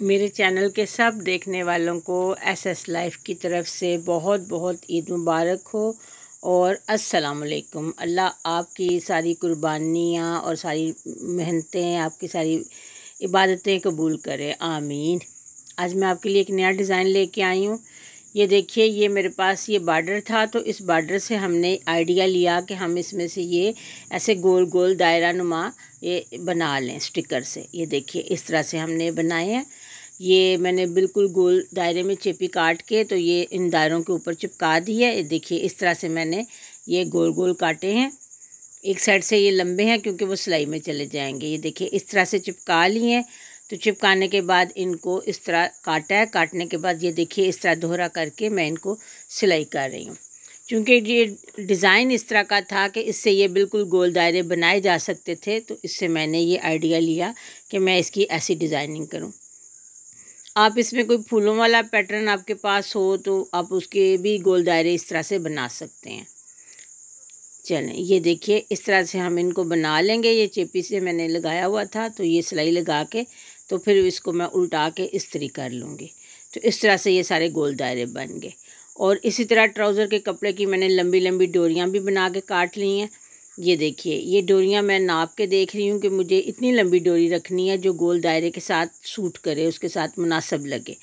मेरे चैनल के सब देखने वालों को एस एस लाइफ की तरफ से बहुत बहुत ईद मुबारक हो और अस्सलाम वालेकुम अल्लाह आपकी सारी कुर्बानियाँ और सारी मेहनतें आपकी सारी इबादतें कबूल करें आमीन आज मैं आपके लिए एक नया डिज़ाइन लेके आई हूँ ये देखिए ये मेरे पास ये बॉर्डर था तो इस बॉर्डर से हमने आइडिया लिया कि हम इसमें से ये ऐसे गोल गोल दायरा नुमा ये बना लें स्टिकर से ये देखिए इस तरह से हमने बनाए हैं ये मैंने बिल्कुल गोल दायरे में चेपी काट के तो ये इन दायरों के ऊपर चिपका दी है देखिए इस तरह से मैंने ये गोल गोल काटे हैं एक साइड से ये लंबे हैं क्योंकि वो सिलाई में चले जाएंगे ये देखिए इस तरह से चिपका लिए हैं तो चिपकाने के बाद इनको इस तरह काटा है काटने के बाद ये देखिए इस तरह दोहरा करके मैं इनको सिलाई कर रही हूँ चूँकि ये डिज़ाइन इस तरह का था कि इससे ये बिल्कुल गोल दायरे बनाए जा सकते थे तो इससे मैंने ये आइडिया लिया कि मैं इसकी ऐसी डिज़ाइनिंग करूँ आप इसमें कोई फूलों वाला पैटर्न आपके पास हो तो आप उसके भी गोल दायरे इस तरह से बना सकते हैं चलें ये देखिए इस तरह से हम इनको बना लेंगे ये चेपी से मैंने लगाया हुआ था तो ये सिलाई लगा के तो फिर इसको मैं उल्टा के इस्त्री कर लूँगी तो इस तरह से ये सारे गोल दायरे बन गए और इसी तरह ट्राउज़र के कपड़े की मैंने लंबी लंबी डोरियाँ भी बना के काट ली हैं ये देखिए ये डोरियाँ मैं नाप के देख रही हूँ कि मुझे इतनी लंबी डोरी रखनी है जो गोल दायरे के साथ सूट करे उसके साथ मुनासब लगे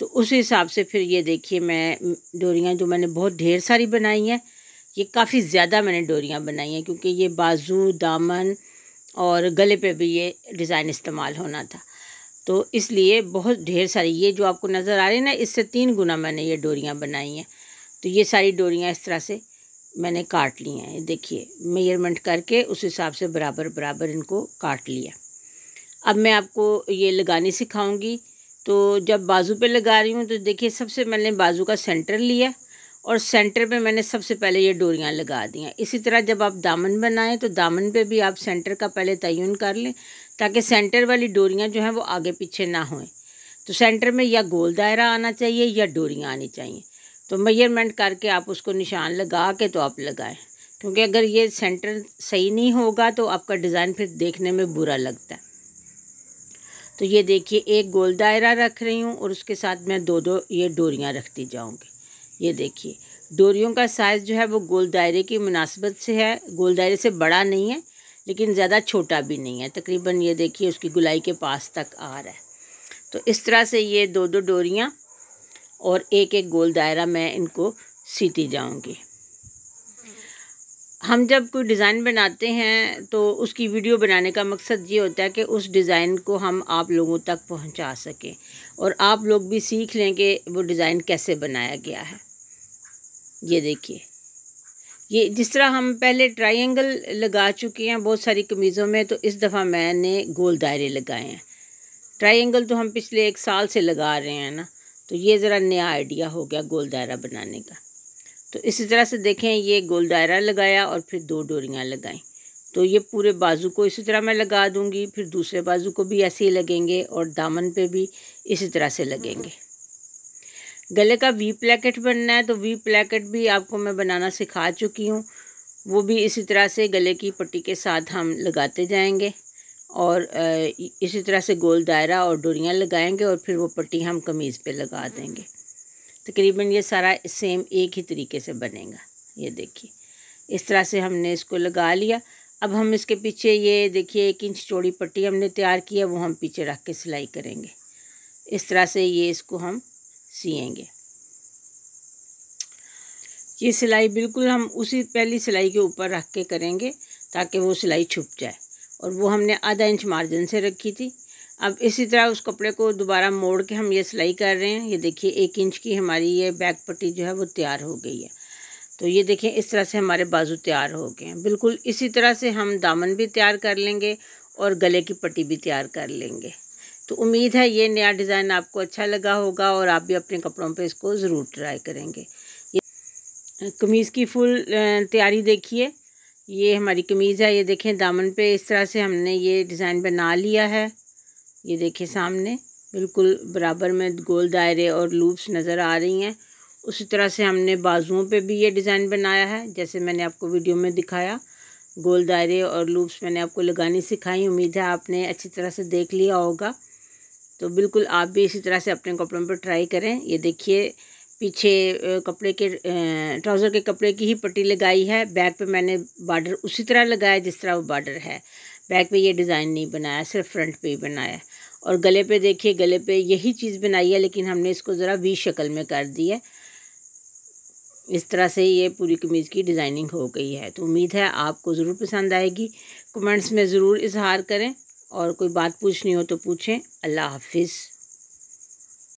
तो उस हिसाब से फिर ये देखिए मैं डोरियाँ जो मैंने बहुत ढेर सारी बनाई हैं ये काफ़ी ज़्यादा मैंने डोरियाँ बनाई हैं क्योंकि ये बाजू दामन और गले पे भी ये डिज़ाइन इस्तेमाल होना था तो इसलिए बहुत ढेर सारी ये जो आपको नज़र आ रही है ना इससे तीन गुना मैंने ये डोरियाँ बनाई हैं तो ये सारी डोरियाँ इस तरह से मैंने काट लिए हैं देखिए मेजरमेंट करके उस हिसाब से बराबर बराबर इनको काट लिया अब मैं आपको ये लगानी सिखाऊंगी तो जब बाजू पे लगा रही हूँ तो देखिए सबसे मैंने बाजू का सेंटर लिया और सेंटर पे मैंने सबसे पहले ये डोरियाँ लगा दी हैं इसी तरह जब आप दामन बनाएं तो दामन पे भी आप सेंटर का पहले तयन कर लें ताकि सेंटर वाली डोरियाँ जो हैं वो आगे पीछे ना हों तो सेंटर में या गोल दायरा आना चाहिए या डोरियाँ आनी चाहिए तो मेजरमेंट करके आप उसको निशान लगा के तो आप लगाएं क्योंकि अगर ये सेंटर सही नहीं होगा तो आपका डिज़ाइन फिर देखने में बुरा लगता है तो ये देखिए एक गोल दायरा रख रही हूँ और उसके साथ मैं दो दो ये डोरियाँ रखती जाऊँगी ये देखिए डोरियों का साइज़ जो है वो गोल दायरे की मुनासबत से है गोल दायरे से बड़ा नहीं है लेकिन ज़्यादा छोटा भी नहीं है तकरीबन ये देखिए उसकी गुलाई के पास तक आ रहा है तो इस तरह से ये दो दो डोरियाँ और एक एक गोल दायरा मैं इनको सीती जाऊंगी हम जब कोई डिज़ाइन बनाते हैं तो उसकी वीडियो बनाने का मकसद ये होता है कि उस डिज़ाइन को हम आप लोगों तक पहुंचा सकें और आप लोग भी सीख लें कि वो डिज़ाइन कैसे बनाया गया है ये देखिए ये जिस तरह हम पहले ट्रायंगल लगा चुके हैं बहुत सारी कमीज़ों में तो इस दफ़ा मैंने गोल दायरे लगाए हैं ट्रायंगल तो हम पिछले एक साल से लगा रहे हैं ना तो ये ज़रा नया आइडिया हो गया गोल दायरा बनाने का तो इसी तरह से देखें ये गोल दायरा लगाया और फिर दो डोरियाँ लगाएं तो ये पूरे बाजू को इसी तरह मैं लगा दूंगी फिर दूसरे बाजू को भी ऐसे ही लगेंगे और दामन पे भी इसी तरह से लगेंगे गले का वी प्लेकेट बनना है तो वी प्लेकेट भी आपको मैं बनाना सिखा चुकी हूँ वो भी इसी तरह से गले की पट्टी के साथ हम लगाते जाएंगे और इसी तरह से गोल दायरा और डोरियाँ लगाएंगे और फिर वो पट्टी हम कमीज़ पे लगा देंगे तकरीबन ये सारा सेम एक ही तरीके से बनेगा ये देखिए इस तरह से हमने इसको लगा लिया अब हम इसके पीछे ये देखिए एक इंच चौड़ी पट्टी हमने तैयार की है वो हम पीछे रख के सिलाई करेंगे इस तरह से ये इसको हम सिएंगे ये सिलाई बिल्कुल हम उसी पहली सिलाई के ऊपर रख के करेंगे ताकि वो सिलाई छुप जाए और वो हमने आधा इंच मार्जिन से रखी थी अब इसी तरह उस कपड़े को दोबारा मोड़ के हम ये सिलाई कर रहे हैं ये देखिए एक इंच की हमारी ये बैक पट्टी जो है वो तैयार हो गई है तो ये देखिए इस तरह से हमारे बाजू तैयार हो गए हैं बिल्कुल इसी तरह से हम दामन भी तैयार कर लेंगे और गले की पट्टी भी तैयार कर लेंगे तो उम्मीद है ये नया डिज़ाइन आपको अच्छा लगा होगा और आप भी अपने कपड़ों पर इसको ज़रूर ट्राई करेंगे ये कमीज़ की फुल तैयारी देखिए ये हमारी कमीज़ है ये देखें दामन पे इस तरह से हमने ये डिज़ाइन बना लिया है ये देखें सामने बिल्कुल बराबर में गोल दायरे और लूप्स नज़र आ रही हैं उसी तरह से हमने बाजुओं पे भी ये डिज़ाइन बनाया है जैसे मैंने आपको वीडियो में दिखाया गोल दायरे और लूप्स मैंने आपको लगानी सिखाई उम्मीद है आपने अच्छी तरह से देख लिया होगा तो बिल्कुल आप भी इसी तरह से अपने कपड़ों पर ट्राई करें ये देखिए पीछे कपड़े के ट्राउज़र के कपड़े की ही पट्टी लगाई है बैक पे मैंने बॉर्डर उसी तरह लगाया जिस तरह वो बॉर्डर है बैक पे ये डिज़ाइन नहीं बनाया सिर्फ फ्रंट पे ही बनाया और गले पे देखिए गले पे यही चीज़ बनाई है लेकिन हमने इसको ज़रा वी शक्ल में कर दी है इस तरह से ये पूरी कमीज़ की डिज़ाइनिंग हो गई है तो उम्मीद है आपको ज़रूर पसंद आएगी कमेंट्स में ज़रूर इजहार करें और कोई बात पूछनी हो तो पूछें अल्लाह हाफिज़